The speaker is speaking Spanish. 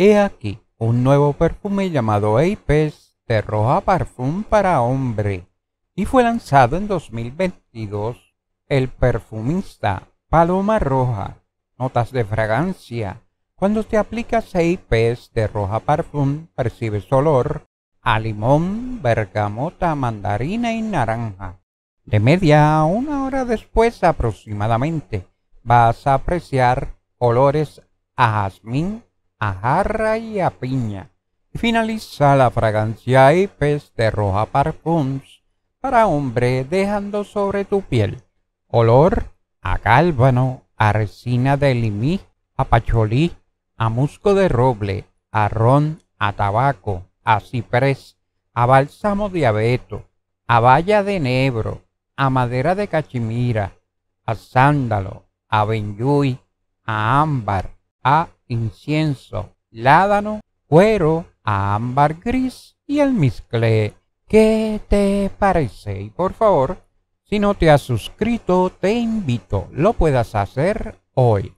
He aquí un nuevo perfume llamado Apex de Roja Parfum para Hombre y fue lanzado en 2022 el perfumista Paloma Roja, notas de fragancia. Cuando te aplicas Apex de Roja Parfum percibes olor a limón, bergamota, mandarina y naranja. De media a una hora después aproximadamente vas a apreciar olores a jazmín, a jarra y a piña. Y finaliza la fragancia y pez de roja parfums para hombre dejando sobre tu piel olor a cálvano, a resina de limí, a pacholí, a musgo de roble, a ron, a tabaco, a ciprés, a bálsamo de abeto, a valla de nebro, a madera de cachimira, a sándalo, a benjuy a ámbar, a incienso, ládano, cuero, ámbar gris y el miscle. ¿Qué te parece? Y por favor, si no te has suscrito, te invito, lo puedas hacer hoy.